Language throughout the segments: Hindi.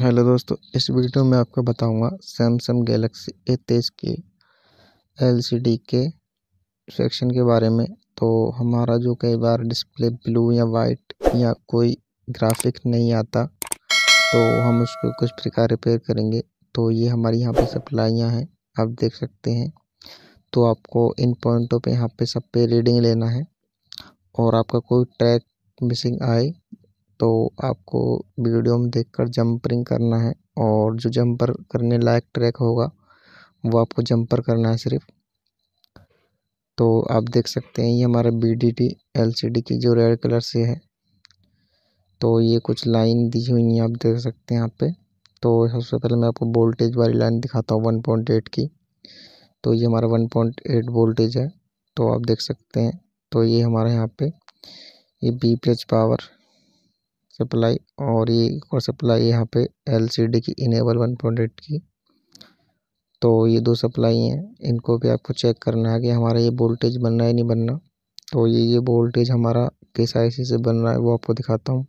हेलो दोस्तों इस वीडियो में आपको बताऊंगा सैमसंग गैलेक्सी ए तेईस के एलसीडी के सेक्शन के बारे में तो हमारा जो कई बार डिस्प्ले ब्लू या वाइट या कोई ग्राफिक नहीं आता तो हम उसको कुछ प्रकार रिपेयर करेंगे तो ये हमारी यहाँ पे सप्लाइयाँ हैं आप देख सकते हैं तो आपको इन पॉइंटों पे यहाँ पे सब पे रीडिंग लेना है और आपका कोई ट्रैक मिसिंग आए तो आपको वीडियो में देखकर जंपरिंग करना है और जो जंपर करने लायक ट्रैक होगा वो आपको जंपर करना है सिर्फ तो आप देख सकते हैं ये हमारा B D T L C D की जो रेड कलर से है तो ये कुछ लाइन दी हुई हैं आप देख सकते हैं यहाँ पे तो सबसे पहले मैं आपको वोल्टेज वाली लाइन दिखाता हूँ वन पॉइंट एट की तो ये हमारा वन पॉइंट एट वोल्टेज है तो आप देख सकते हैं तो ये हमारे यहाँ पे ये B P H power supply और ये और सप्लाई यहाँ पे एलसीडी की इनेबल वन प्रोडक्ट की तो ये दो सप्लाई हैं इनको भी आपको चेक करना है कि हमारा ये वोल्टेज बनना है नहीं बनना तो ये ये वोल्टेज हमारा किस आई से बन रहा है वो आपको दिखाता हूँ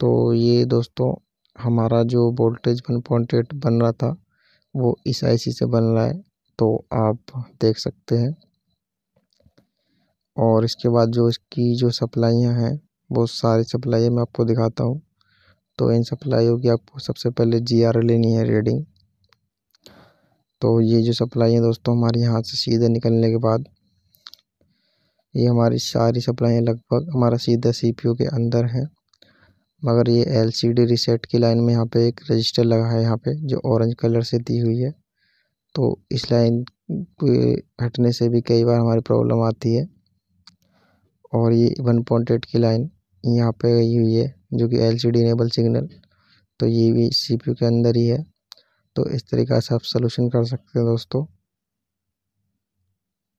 तो ये दोस्तों हमारा जो वोल्टेज वन पॉइंट एट बन रहा था वो इस आई से बन रहा है तो आप देख सकते हैं और इसके बाद जो इसकी जो सप्लाइयाँ हैं बहुत सारी सप्लाई है मैं आपको दिखाता हूँ तो इन सप्लाइयों की आपको सबसे पहले जी आर लेनी है रीडिंग तो ये जो सप्लाई है दोस्तों हमारे यहाँ से सीधे निकलने के बाद ये हमारी सारी सप्लाई लगभग हमारा सीधा सी के अंदर है मगर ये एलसीडी रीसेट की लाइन में यहाँ पे एक रजिस्टर लगा है यहाँ पे जो ऑरेंज कलर से दी हुई है तो इस लाइन हटने से भी कई बार हमारी प्रॉब्लम आती है और ये वन पॉइंट एट की लाइन यहाँ पे गई हुई है जो कि एल.सी.डी. सी सिग्नल तो ये भी सी.पी.यू. के अंदर ही है तो इस तरीका से आप सोल्यूशन कर सकते हैं दोस्तों।